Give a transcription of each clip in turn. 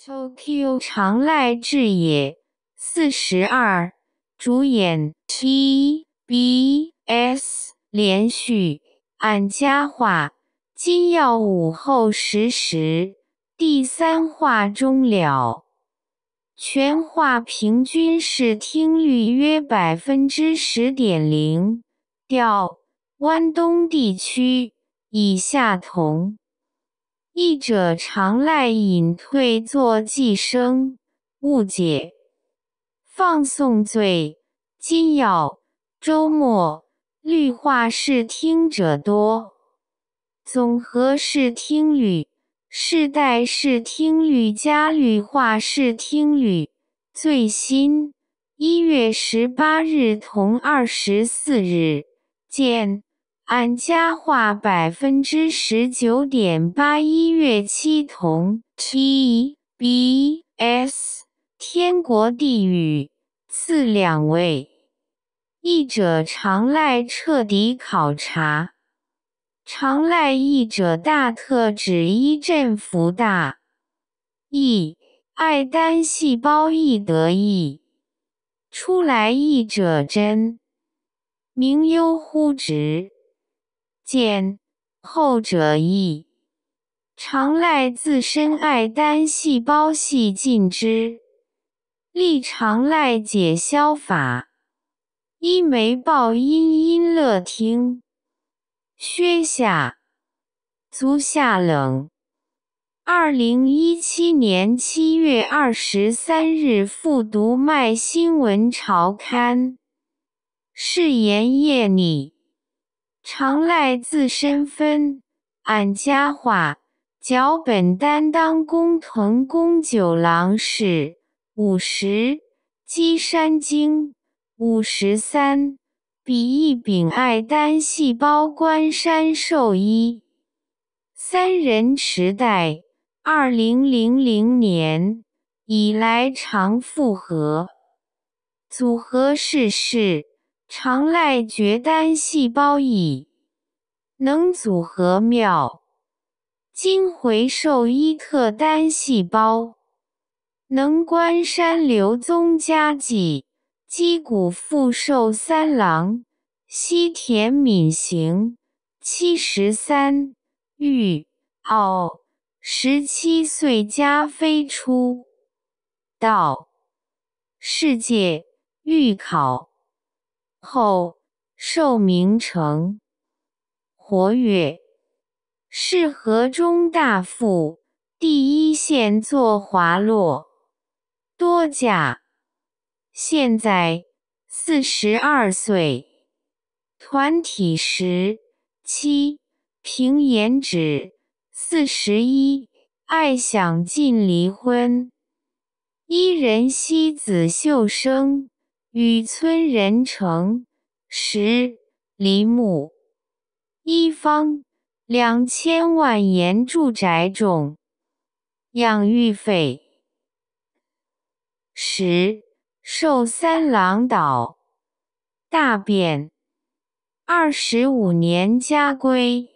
Tokyo 常濑智也四十二，主演 TBS 连续《俺家话》，金曜午后十时第三话终了，全话平均是听率约百分之十点零，调关东地区以下同。译者常赖隐退做寄生，误解放送罪。今要周末绿化视听者多，总和视听率、世代视听率加绿化视听率。最新一月十八日同二十四日见。按家化百分之十九点八一月期同 TBS 天国地狱次两位译者常赖彻底考察，常赖译者大特指一振幅大译爱单细胞易得意出来译者真名优乎直。见后者易，常赖自身爱单细胞系尽之，力常赖解消法。一眉抱音音乐听，靴下足下冷。二零一七年七月二十三日复读《卖新闻潮刊》，誓言夜里。常赖自身分，俺家话，脚本担当工藤工九郎是五十基山精，五十三比一丙爱丹细胞关山兽医，三人时代，二零零零年以来常复合，组合逝世。常赖绝单细胞矣，能组合妙。今回授一特单细胞，能观山流宗家己击鼓复寿三郎西田敏行七十三玉奥十七岁加飞出道世界预考。后受名成，活跃，是河中大夫第一县座华落，多甲，现在四十二岁，团体十七，平颜指四十一，爱想尽离婚，伊人西子秀生。与村人成十厘亩一方，两千万盐住宅中，养育费。十寿三郎岛大便，二十五年家规。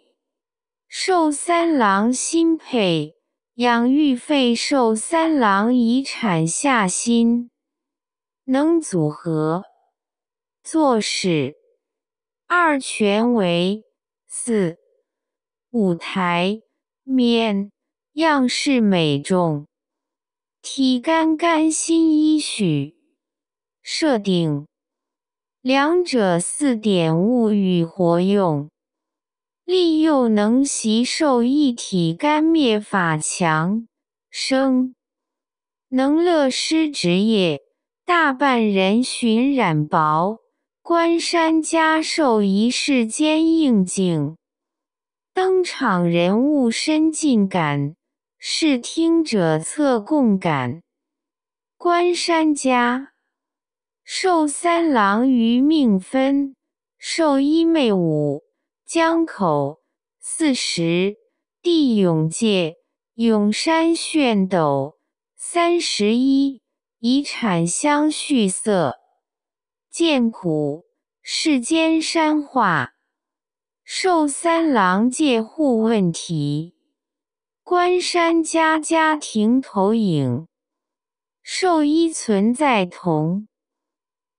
寿三郎新配，养育费寿三郎遗产下新。能组合作使二权为四舞台面样式美重，体干干心一许设定两者四点物语活用利用能习受一体干灭法强生能乐施职业。大半人寻染薄，关山家寿一世间应景。登场人物身近感，视听者侧共感。关山家，受三郎于命分，受一妹五江口四十，地永界永山炫斗三十一。以产相续色见苦世间山化，寿三郎借户问题关山家家庭投影寿衣存在同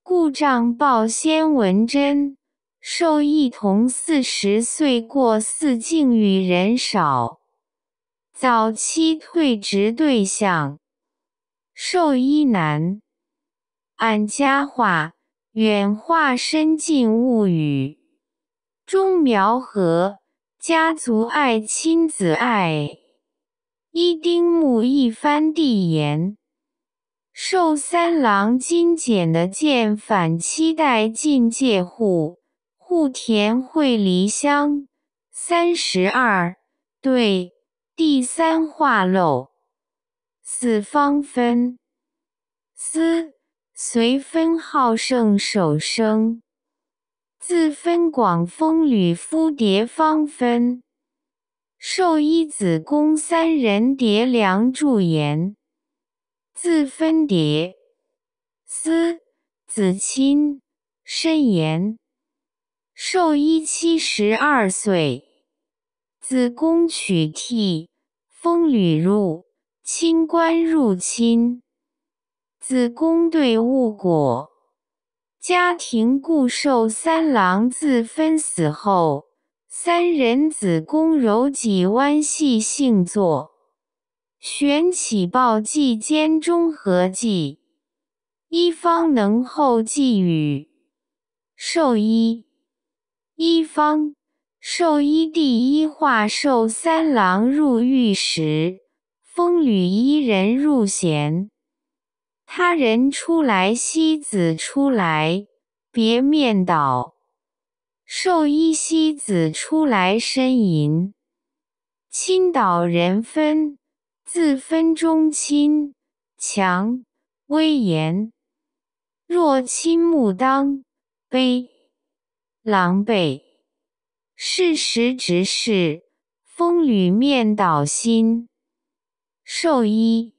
故障报先闻真寿一同四十岁过四境与人少早期退职对象。寿衣男，按家话远化深近物语，中苗和家族爱亲子爱，一丁木一番地言，寿三郎金简的剑反期待进界户户田会离乡三十二对第三话漏。四方分，思随分好胜守生。自分广风吕夫，蝶方分。授一子公三人，叠梁柱言。自分蝶思子亲申言。寿一七十二岁。子公取替风吕入。清官入侵，子宫对物果，家庭固受三郎自分死后，三人子宫柔脊弯细性作，玄起抱髻间中合计，一方能后继与兽医，一方兽医第一化受三郎入狱时。风吕伊人入闲，他人出来，西子出来，别面倒。寿衣西子出来呻吟，倾倒人分，自分中亲强威严。若亲目当悲狼狈，事实直是风吕面倒心。兽医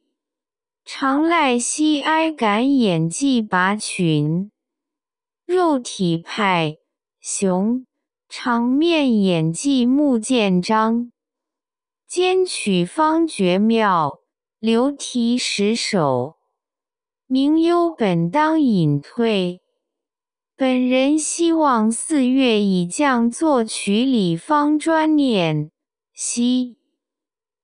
常赖西哀感演技拔群，肉体派熊，长面演技木建章，兼曲方绝妙，流题十首。名优本当隐退，本人希望四月已降作曲李方专念，惜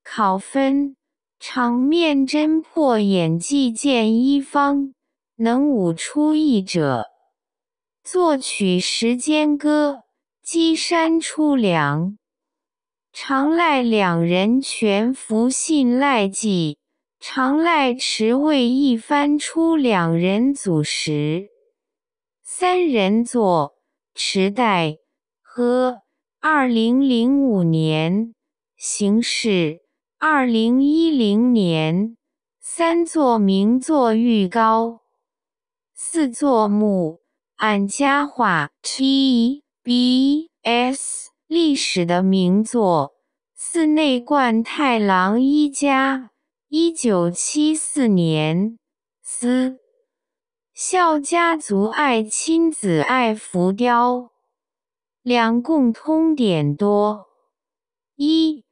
考分。场面侦破演技见一方，能舞出一者。作曲时间歌基山出梁。常赖两人全服信赖计，常赖池未一番出两人组时，三人作池代和二零零五年形式。二零一零年，三座名作预告，四座墓。俺家话 T B S 历史的名作寺内贯太郎一家，一九七四年。司孝家族爱亲子爱浮雕，两共通点多一。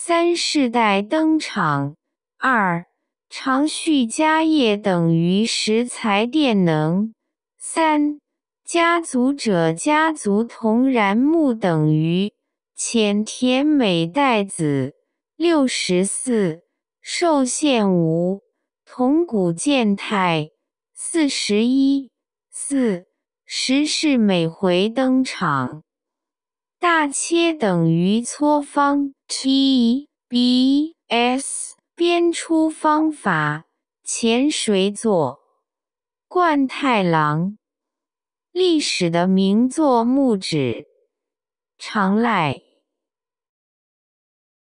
三世代登场。二长续家业等于石材电能。三家族者家族同然木等于浅田美代子六十四寿限无同古建太四十一四十是每回登场。大切等于搓方 TBS 编出方法，潜水座冠太郎，历史的名作木纸长濑。